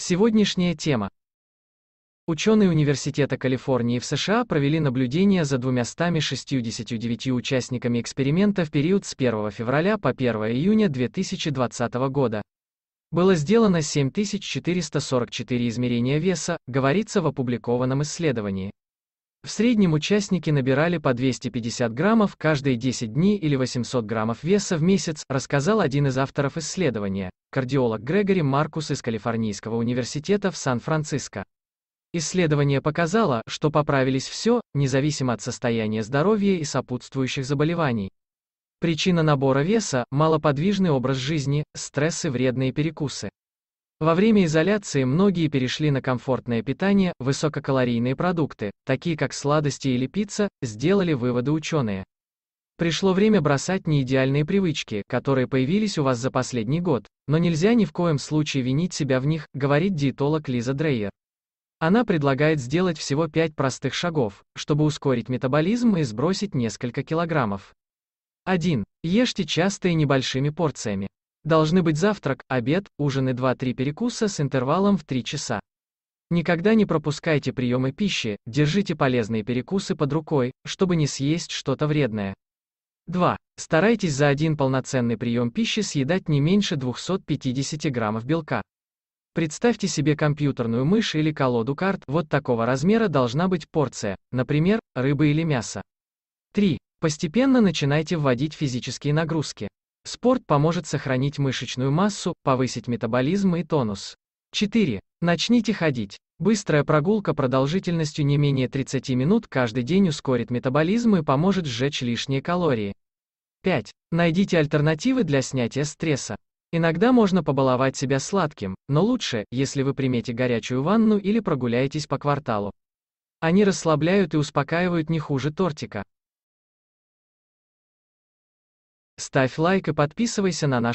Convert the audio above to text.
Сегодняшняя тема. Ученые Университета Калифорнии в США провели наблюдение за 269 участниками эксперимента в период с 1 февраля по 1 июня 2020 года. Было сделано 7444 измерения веса, говорится в опубликованном исследовании. В среднем участники набирали по 250 граммов каждые 10 дней или 800 граммов веса в месяц, рассказал один из авторов исследования, кардиолог Грегори Маркус из Калифорнийского университета в Сан-Франциско. Исследование показало, что поправились все, независимо от состояния здоровья и сопутствующих заболеваний. Причина набора веса – малоподвижный образ жизни, стресс и вредные перекусы. Во время изоляции многие перешли на комфортное питание, высококалорийные продукты, такие как сладости или пицца, сделали выводы ученые. Пришло время бросать неидеальные привычки, которые появились у вас за последний год, но нельзя ни в коем случае винить себя в них, говорит диетолог Лиза Дрейер. Она предлагает сделать всего 5 простых шагов, чтобы ускорить метаболизм и сбросить несколько килограммов. 1. Ешьте часто и небольшими порциями. Должны быть завтрак, обед, ужин и 2-3 перекуса с интервалом в 3 часа. Никогда не пропускайте приемы пищи, держите полезные перекусы под рукой, чтобы не съесть что-то вредное. 2. Старайтесь за один полноценный прием пищи съедать не меньше 250 граммов белка. Представьте себе компьютерную мышь или колоду карт, вот такого размера должна быть порция, например, рыбы или мяса. 3. Постепенно начинайте вводить физические нагрузки. Спорт поможет сохранить мышечную массу, повысить метаболизм и тонус. 4. Начните ходить. Быстрая прогулка продолжительностью не менее 30 минут каждый день ускорит метаболизм и поможет сжечь лишние калории. 5. Найдите альтернативы для снятия стресса. Иногда можно побаловать себя сладким, но лучше, если вы примете горячую ванну или прогуляетесь по кварталу. Они расслабляют и успокаивают не хуже тортика. Ставь лайк и подписывайся на наш